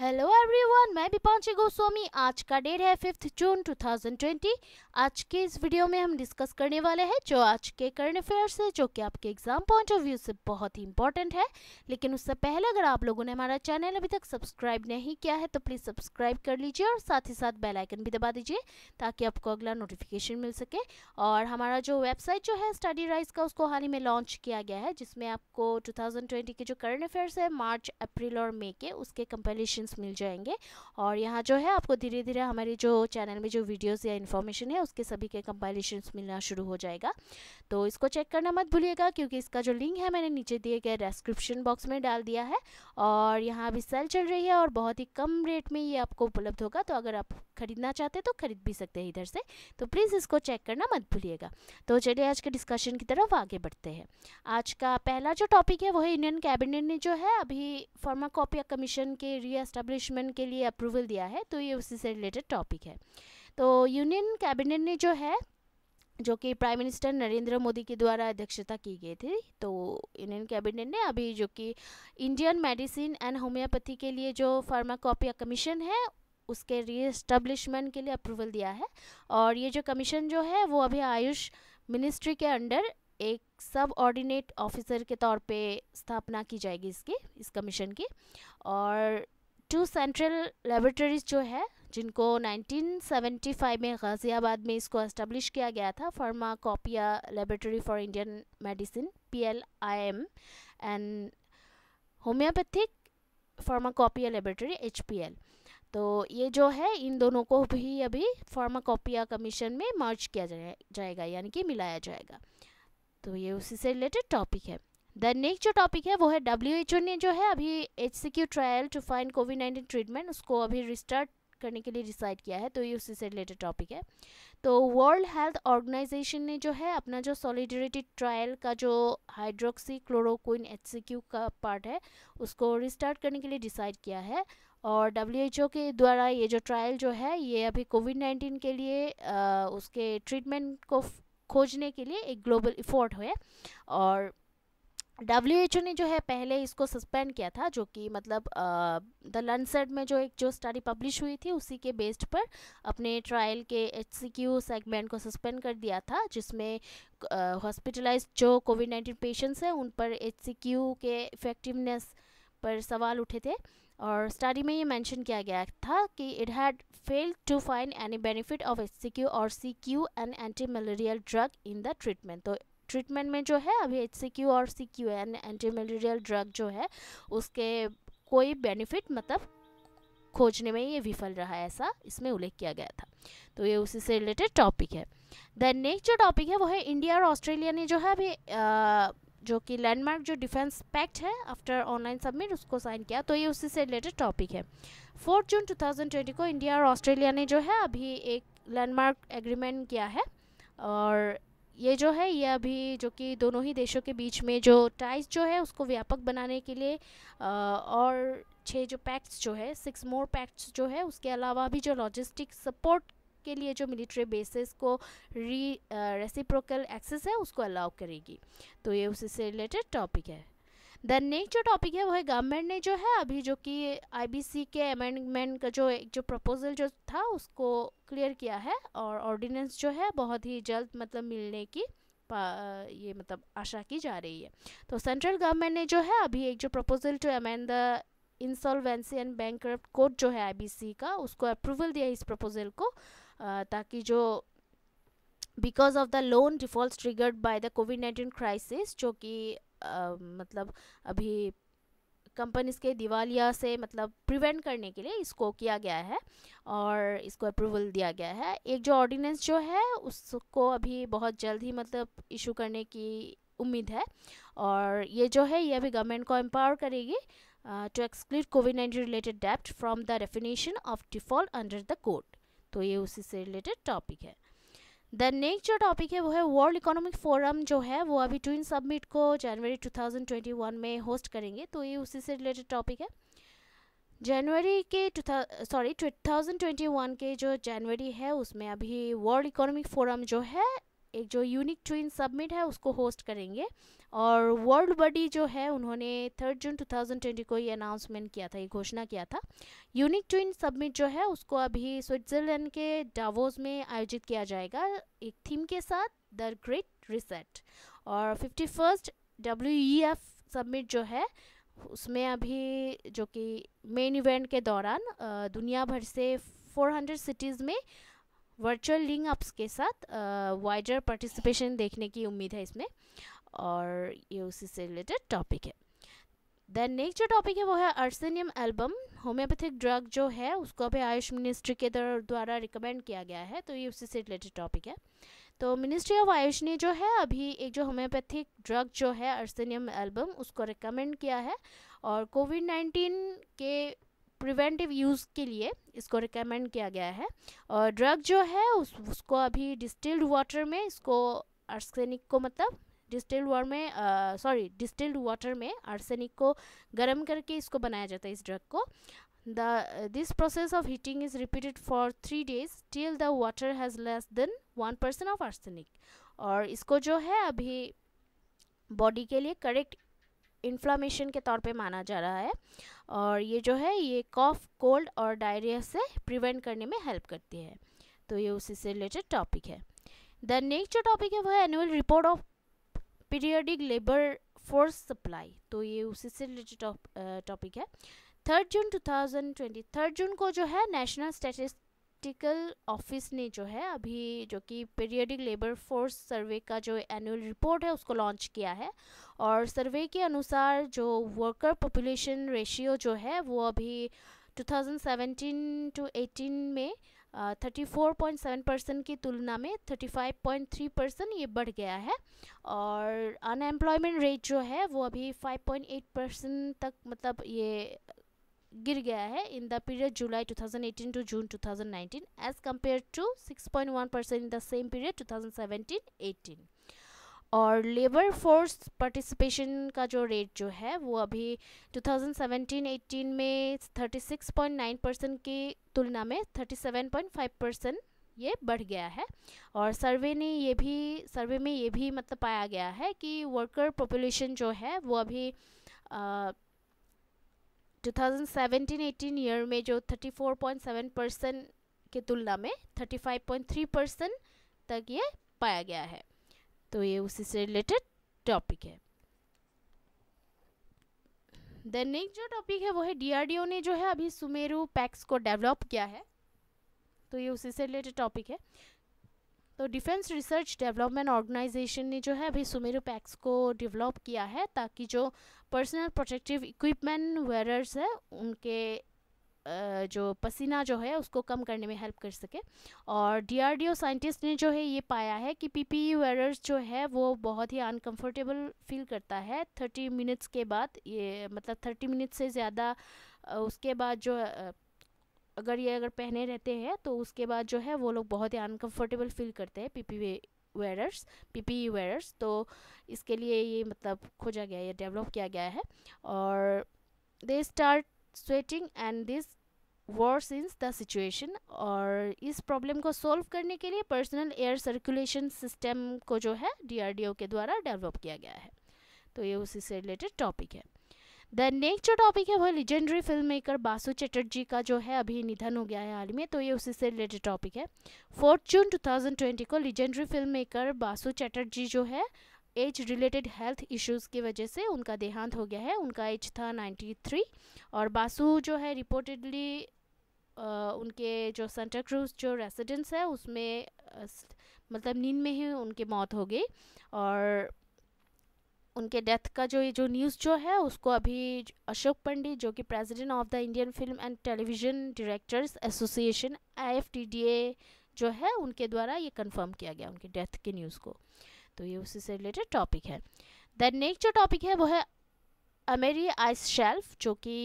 hello everyone मैं दीपांशी गोस्वामी आज का डेट है फिफ्थ जून 2020 आज के इस वीडियो में हम डिस्कस करने वाले हैं जो आज के करंट अफेयर्स है जो कि आपके एग्जाम पॉइंट ऑफ व्यू से बहुत ही इंपॉर्टेंट है लेकिन उससे पहले अगर आप लोगों ने हमारा चैनल अभी तक सब्सक्राइब नहीं किया है तो प्लीज़ सब्सक्राइब कर लीजिए और साथ ही साथ बेलाइकन भी दबा दीजिए ताकि आपको अगला नोटिफिकेशन मिल सके और हमारा जो वेबसाइट जो है स्टडी राइज का उसको हाल ही में लॉन्च किया गया है जिसमें आपको टू के जो करंट अफेयर्स है मार्च अप्रैल और मे के उसके कंपेरिशन ऑप्शंस मिल जाएंगे और यहाँ जो है आपको धीरे धीरे हमारे जो चैनल में जो वीडियोस या इन्फॉर्मेशन है उसके सभी के कंपाइलेशन मिलना शुरू हो जाएगा तो इसको चेक करना मत भूलिएगा क्योंकि इसका जो लिंक है मैंने नीचे दिए गए डिस्क्रिप्शन बॉक्स में डाल दिया है और यहाँ अभी सेल चल रही है और बहुत ही कम रेट में ये आपको उपलब्ध होगा तो अगर आप खरीदना चाहते हैं तो खरीद भी सकते हैं इधर से तो प्लीज़ इसको चेक करना मत भूलिएगा तो चलिए आज के डिस्कशन की तरफ आगे बढ़ते हैं आज का पहला जो टॉपिक है वो है इंडियन कैबिनेट ने जो है अभी कॉपिया कमीशन के रीएस्ट इस्टेब्लिशमेंट के लिए अप्रूवल दिया है तो ये उसी से रिलेटेड टॉपिक है तो यूनियन कैबिनेट ने जो है जो कि प्राइम मिनिस्टर नरेंद्र मोदी के द्वारा अध्यक्षता की गई थी तो यूनियन कैबिनेट ने अभी जो कि इंडियन मेडिसिन एंड होम्योपैथी के लिए जो फार्माकोपिया कमीशन है उसके रीस्टब्लिशमेंट के लिए अप्रूवल दिया है और ये जो कमीशन जो है वो अभी आयुष मिनिस्ट्री के अंडर एक सब ऑर्डिनेट ऑफिसर के तौर पे स्थापना की जाएगी इसकी इस कमीशन की और टू सेंट्रल लेबोरेटरीज जो है जिनको 1975 में गाज़ियाबाद में इसको इस्टबलिश किया गया था pharmacopoeia laboratory for Indian medicine P L I M and homoeopathic pharmacopoeia laboratory H P L तो ये जो है इन दोनों को भी अभी फार्माकोपिया कमीशन में मर्ज किया जाए, जाएगा यानी कि मिलाया जाएगा तो ये उसी से रिलेटेड टॉपिक है द नेक्स्ट जो टॉपिक है वो है डब्ल्यू एच ओ ने जो है अभी H C Q trial to fine COVID nineteen treatment उसको अभी रिस्टार्ट करने के लिए डिसाइड किया है तो ये उसी से रिलेटेड टॉपिक है तो वर्ल्ड हेल्थ ऑर्गेनाइजेशन ने जो है अपना जो सॉलिडरिटी ट्रायल का जो hydroxychloroquine H C Q का पार्ट है उसको रिस्टार्ट करने के लिए डिसाइड किया है और डब्ल्यू एच ओ के द्वारा ये जो ट्रायल जो है ये अभी कोविड नाइन्टीन के लिए आ, उसके ट्रीटमेंट को खोजने के लिए एक ग्लोबल इफोर्ट है और डब्ल्यू ने जो है पहले इसको सस्पेंड किया था जो कि मतलब द लंसड में जो एक जो स्टडी पब्लिश हुई थी उसी के बेस्ड पर अपने ट्रायल के एच सेगमेंट को सस्पेंड कर दिया था जिसमें हॉस्पिटलाइज जो कोविड नाइन्टीन पेशेंट्स हैं उन पर एच के इफेक्टिवनेस पर सवाल उठे थे और स्टडी में ये मेंशन किया गया था कि it had failed to find any benefit of H और C Q and anti malarial drug in the treatment तो ट्रीटमेंट में जो है अभी एच सी क्यू और C Q N anti malarial drug जो है उसके कोई बेनिफिट मतलब खोजने में ये विफल रहा ऐसा इसमें उल्लेख किया गया था तो ये उसी से रिलेटेड टॉपिक है देन नेक्स्ट जो टॉपिक है वो है इंडिया और ऑस्ट्रेलिया ने जो है अभी जो कि लैंडमार्क जो डिफेंस पैक्ट है आफ्टर ऑनलाइन सबमिट उसको साइन किया तो ये उसी से रिलेटेड टॉपिक है फोर्थ जून 2020 को इंडिया और ऑस्ट्रेलिया ने जो है अभी एक लैंडमार्क एग्रीमेंट किया है और ये जो है ये अभी जो कि दोनों ही देशों के बीच में जो टाइज जो है उसको व्यापक बनाने के लिए आ, और छः जो पैक्ट्स जो है सिक्स मोर पैक्ट्स जो है उसके अलावा भी जो लॉजिस्टिक सपोर्ट के लिए जो मिलिट्री बेसिस को री रेसिप्रोकल एक्सेस है उसको अलाउ करेगी तो ये उसी से रिलेटेड टॉपिक है द नेक्स्ट जो टॉपिक है वो है गवर्नमेंट ने जो है अभी जो कि आईबीसी के अमेंडमेंट का जो एक जो प्रपोजल जो था उसको क्लियर किया है और ऑर्डिनेंस जो है बहुत ही जल्द मतलब मिलने की ये मतलब आशा की जा रही है तो सेंट्रल गवर्नमेंट ने जो है अभी एक जो proposal to amend the insolvency and bank code जो है आई का उसको अप्रूवल दिया इस प्रपोजल को ताकि जो because of the loan default triggered by the covid nineteen crisis जो कि आ, मतलब अभी कंपनीज के दिवालिया से मतलब प्रिवेंट करने के लिए इसको किया गया है और इसको अप्रूवल दिया गया है एक जो ऑर्डिनेंस जो है उसको अभी बहुत जल्द ही मतलब इशू करने की उम्मीद है और ये जो है ये अभी गवर्नमेंट को एम्पावर करेगी to exclude covid nineteen related डेप्ट from the definition of default under the court तो ये उसी से रिलेटेड टॉपिक है द नेक्स्ट जो टॉपिक है वो है वर्ल्ड इकोनॉमिक फोरम जो है वो अभी ट्विन सबमिट को जनवरी 2021 में होस्ट करेंगे तो ये उसी से रिलेटेड टॉपिक है जनवरी के टू सॉरी 2021 के जो जनवरी है उसमें अभी वर्ल्ड इकोनॉमिक फोरम जो है एक जो यूनिक ट्विन सबमिट है उसको होस्ट करेंगे और वर्ल्ड बडी जो है उन्होंने थर्ड जून 2020 को ये अनाउंसमेंट किया था ये घोषणा किया था यूनिक ट्विन सबमिट जो है उसको अभी स्विट्ज़रलैंड के डावोस में आयोजित किया जाएगा एक थीम के साथ द ग्रेट रिसेट और फिफ्टी फर्स्ट डब्ल्यू सबमिट जो है उसमें अभी जो कि मेन इवेंट के दौरान दुनिया भर से 400 सिटीज़ में वर्चुअल लिंक अप्स के साथ वाइडर पार्टिसिपेशन देखने की उम्मीद है इसमें और ये उसी से रिलेटेड टॉपिक है देन नेक्स्ट जो टॉपिक है वो है अर्सेनियम एल्बम होम्योपैथिक ड्रग जो है उसको अभी आयुष मिनिस्ट्री के द्वारा रिकमेंड किया गया है तो ये उसी से रिलेटेड टॉपिक है तो मिनिस्ट्री ऑफ आयुष ने जो है अभी एक जो होम्योपैथिक ड्रग जो है अर्सेनियम एल्बम उसको रिकमेंड किया है और कोविड नाइन्टीन के प्रिवेंटिव यूज़ के लिए इसको रिकमेंड किया गया है और ड्रग जो है उस उसको अभी डिस्टिल्ड वाटर में इसको अर्सेनिक को मतलब डिस्टिल्ड वाटर में सॉरी डिस्टिल्ड वाटर में आर्सेनिक को गर्म करके इसको बनाया जाता है इस ड्रग को the this process of heating is repeated for three days till the water has less than one percent of arsenic और इसको जो है अभी बॉडी के लिए करेक्ट इन्फ्लामेशन के तौर पे माना जा रहा है और ये जो है ये कॉफ कोल्ड और डायरिया से प्रिवेंट करने में हेल्प करती है तो ये उसी से रिलेटेड टॉपिक है द नेक्स्ट जो टॉपिक है वह annual report of periodic labour force supply तो ये उसी से रिलेटेड टॉपिक है थर्ड जून 2020 थर्ड जून को जो है नेशनल स्टैटिस्टिकल ऑफिस ने जो है अभी जो कि पीरियडिक लेबर फोर्स सर्वे का जो एनुअल रिपोर्ट है उसको लॉन्च किया है और सर्वे के अनुसार जो वर्कर पॉपुलेशन रेशियो जो है वो अभी 2017 टू एटीन में thirty four point seven percent की तुलना में thirty five point three percent ये बढ़ गया है और अनएम्प्लॉयमेंट रेट जो है वो अभी फाइव पॉइंट एट परसेंट तक मतलब ये गिर गया है in the period July 2018 to June 2019 as compared to one percent in the same period 2017-18 और लेबर फोर्स पार्टिसिपेशन का जो रेट जो है वो अभी 2017-18 में 36.9 परसेंट की तुलना में 37.5 परसेंट ये बढ़ गया है और सर्वे ने ये भी सर्वे में ये भी मतलब पाया गया है कि वर्कर पॉपुलेशन जो है वो अभी आ, 2017-18 ईयर में जो 34.7 परसेंट की तुलना में 35.3 परसेंट तक ये पाया गया है तो ये उसी से रिलेटेड टॉपिक है द नेक्स्ट जो टॉपिक है वो है डीआरडीओ ने जो है अभी सुमेरु पैक्स को डेवलप किया है तो ये उसी से रिलेटेड टॉपिक है तो डिफेंस रिसर्च डेवलपमेंट ऑर्गेनाइजेशन ने जो है अभी सुमेरु पैक्स को डेवलप किया है ताकि जो पर्सनल प्रोटेक्टिव इक्विपमेंट वेयरर्स है उनके जो पसीना जो है उसको कम करने में हेल्प कर सके और डीआरडीओ साइंटिस्ट ने जो है ये पाया है कि पीपीई वेयरर्स e जो है वो बहुत ही अनकंफर्टेबल फील करता है थर्टी मिनट्स के बाद ये मतलब थर्टी मिनट्स से ज़्यादा उसके बाद जो अगर ये अगर पहने रहते हैं तो उसके बाद जो है वो लोग बहुत ही अनकम्फर्टेबल फील करते हैं पी वेयरर्स ई वेयरर्स तो इसके लिए ये मतलब खोजा गया ये डेवलप किया गया है और they start sweating and this worse in the situation और इस प्रॉब्लम को सॉल्व करने के लिए पर्सनल एयर सर्कुलेशन सिस्टम को जो है ओ के द्वारा डेवलप किया गया है तो ये उसी से रिलेटेड टॉपिक है द नेक्स्ट जो टॉपिक है वो legendary film maker Basu Chatterjee का जो है अभी निधन हो गया है हाल में तो ये उसी से रिलेटेड टॉपिक है फोर्थ जून 2020 को legendary film maker Basu Chatterjee जो है एज रिलेटेड हेल्थ इश्यूज़ की वजह से उनका देहांत हो गया है उनका एज था 93 और बासु जो है रिपोर्टेडली उनके जो सेंटर क्रूज जो रेसिडेंस है उसमें मतलब नींद में ही उनकी मौत हो गई और उनके डेथ का जो ये जो न्यूज़ जो है उसको अभी अशोक पंडित जो कि president of the Indian film and television directors association I जो है उनके द्वारा ये कंफर्म किया गया उनके डेथ के न्यूज़ को तो ये उसी से रिलेटेड टॉपिक है देन नेक्स्ट जो टॉपिक है वो है अमेरी आइस शेल्फ जो कि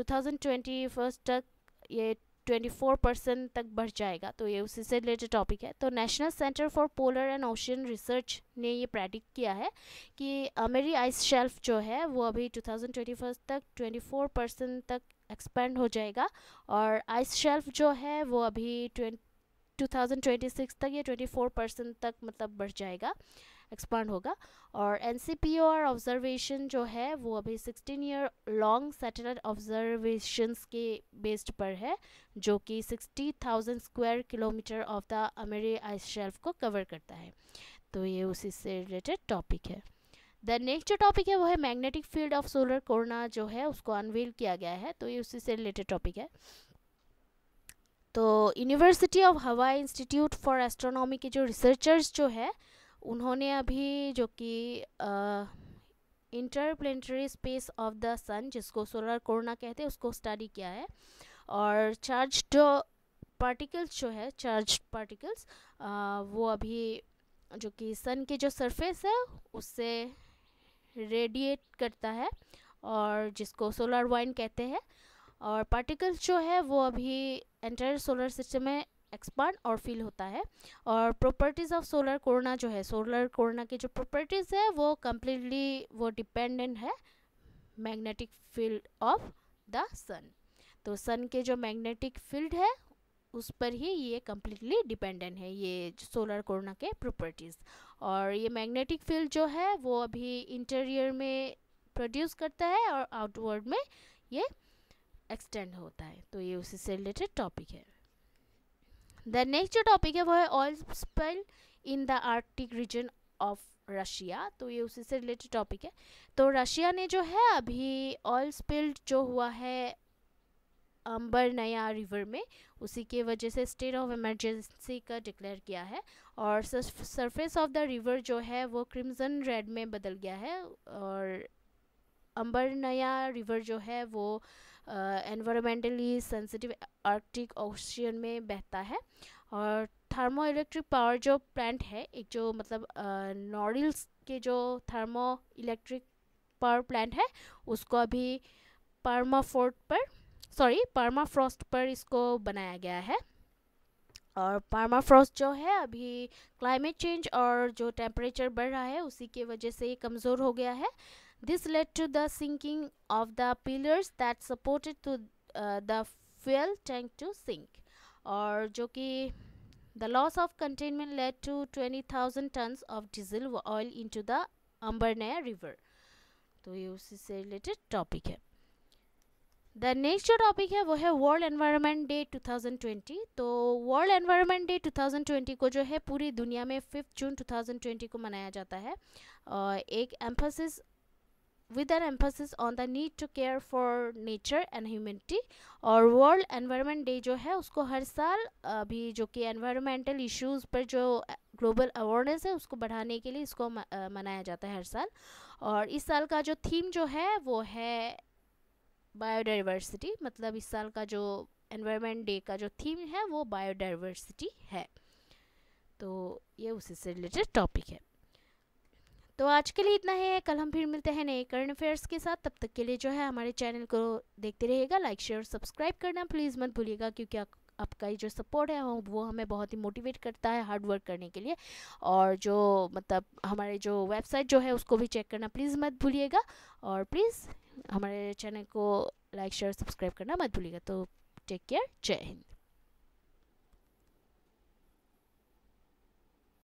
2020 फर्स्ट तक ये 24 परसेंट तक बढ़ जाएगा तो ये उसी से रिलेटेड टॉपिक है तो national centre for polar and ocean research ने ये प्रेडिक्ट किया है कि अमेरी आइस शेल्फ जो है वो अभी 2021 तक 24 परसेंट तक एक्सपेंड हो जाएगा और आइस शेल्फ जो है वो अभी 2026 तक या 24 परसेंट तक मतलब बढ़ जाएगा एक्सपांड होगा और एन ऑब्जर्वेशन जो है वो अभी 16 ईयर लॉन्ग सैटेलाइट ऑब्जर्वेशंस के बेस्ड पर है जो कि 60,000 square kilometre of the Amery ice shelf को कवर करता है तो ये उसी से रिलेटेड टॉपिक है द नेक्स्ट जो टॉपिक है वो है magnetic field of solar corona जो है उसको अनवील किया गया है तो ये उसी से रिलेटेड टॉपिक है तो university of Hawaii institute for astronomy के जो रिसर्चर्स जो है उन्होंने अभी जो कि interplanetary space of the sun जिसको सोलर कोरोना कहते हैं उसको स्टडी किया है और चार्ज पार्टिकल्स जो है चार्ज पार्टिकल्स वो अभी जो कि सन के जो सरफेस है उससे रेडिएट करता है और जिसको सोलर वाइन कहते हैं और पार्टिकल्स जो है वो अभी एंटायर सोलर सिस्टम में एक्सपांड और फील होता है और प्रॉपर्टीज़ ऑफ सोलर कोरोना जो है सोलर कोरोना की जो प्रॉपर्टीज़ है वो कम्प्लीटली वो डिपेंडेंट है magnetic field of the sun तो सन के जो मैग्नेटिक तो फील्ड है उस पर ही ये कम्प्लीटली डिपेंडेंट है ये सोलर कोरोना के प्रॉपर्टीज़ और ये मैग्नेटिक फील्ड जो है वो अभी इंटीरियर में प्रोड्यूस करता है और आउटवर्ड में ये एक्सटेंड होता है तो ये उसी से रिलेटेड टॉपिक है द नेक्स्ट जो टॉपिक है वो है oil spill in the arctic region of Russia तो ये उसी से रिलेटेड टॉपिक है तो रशिया ने जो है अभी ऑयल स्पिल्ड जो हुआ है अंबर नया रिवर में उसी के वजह से स्टेट ऑफ इमरजेंसी का डिक्लेयर किया है और सरफेस ऑफ द रिवर जो है वो क्रिमज़न रेड में बदल गया है और अंबर नया रिवर जो है वो एनवायरमेंटली सेंसिटिव आर्कटिक ऑक्सीजन में बहता है और थर्मो इलेक्ट्रिक पावर जो प्लांट है एक जो मतलब uh, के जो थर्मो इलेक्ट्रिक पावर प्लांट है उसको अभी पर्माफोर्ट पर सॉरी पर्माफ्रॉस्ट पर इसको बनाया गया है और पर्माफ्रॉस्ट जो है अभी क्लाइमेट चेंज और जो टेम्परेचर बढ़ रहा है उसी के वजह से ये कमज़ोर हो गया है This led to the sinking of the pillars that supported to uh, the fuel tank to sink और जो कि the loss of containment led to 20,000 tons of diesel oil into the Ambarnaya river तो ये उसी से related topic है the next जो topic है वो है वर्ल्ड एनवायरनमेंट डे 2020 तो वर्ल्ड एनवायरनमेंट डे 2020 को जो है पूरी दुनिया में फिफ्थ जून 2020 को मनाया जाता है और एक emphasis with an emphasis on the need to care for nature and humanity और वर्ल्ड environment डे जो है उसको हर साल अभी जो कि environmental issues पर जो ग्लोबल awareness है उसको बढ़ाने के लिए इसको मनाया जाता है हर साल और इस साल का जो थीम जो है वो है बायोडाइवर्सिटी मतलब इस साल का जो environment डे का जो थीम है वो बायोडाइवर्सिटी है तो ये उसी से रिलेटेड टॉपिक है तो आज के लिए इतना है कल हम फिर मिलते हैं नए करंट अफेयर्स के साथ तब तक के लिए जो है हमारे चैनल को देखते रहिएगा लाइक शेयर सब्सक्राइब करना प्लीज़ मत भूलिएगा क्योंकि आप आपका ये जो सपोर्ट है वो हमें बहुत ही मोटिवेट करता है हार्ड वर्क करने के लिए और जो मतलब हमारे जो वेबसाइट जो है उसको भी चेक करना प्लीज़ मत भूलिएगा और प्लीज़ हमारे चैनल को लाइक शेयर सब्सक्राइब करना मत भूलिएगा तो टेक केयर जय हिंद